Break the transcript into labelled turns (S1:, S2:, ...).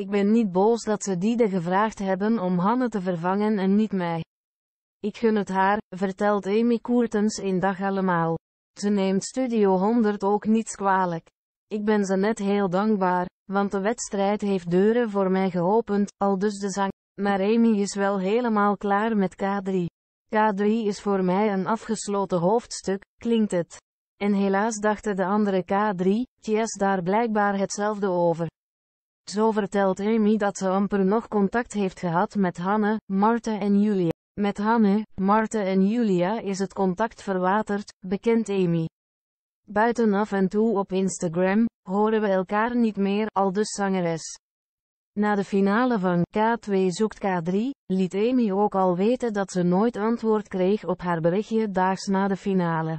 S1: Ik ben niet boos dat ze Diede gevraagd hebben om Hanne te vervangen en niet mij. Ik gun het haar, vertelt Amy Koertens in Dag Allemaal. Ze neemt Studio 100 ook niets kwalijk. Ik ben ze net heel dankbaar, want de wedstrijd heeft deuren voor mij geopend, al dus de zang. Maar Amy is wel helemaal klaar met K3. K3 is voor mij een afgesloten hoofdstuk, klinkt het. En helaas dachten de andere K3, tjes daar blijkbaar hetzelfde over. Zo vertelt Amy dat ze amper nog contact heeft gehad met Hanne, Marten en Julia. Met Hanne, Marten en Julia is het contact verwaterd, bekent Amy. Buiten af en toe op Instagram, horen we elkaar niet meer, al dus zangeres. Na de finale van K2 zoekt K3, liet Amy ook al weten dat ze nooit antwoord kreeg op haar berichtje daags na de finale.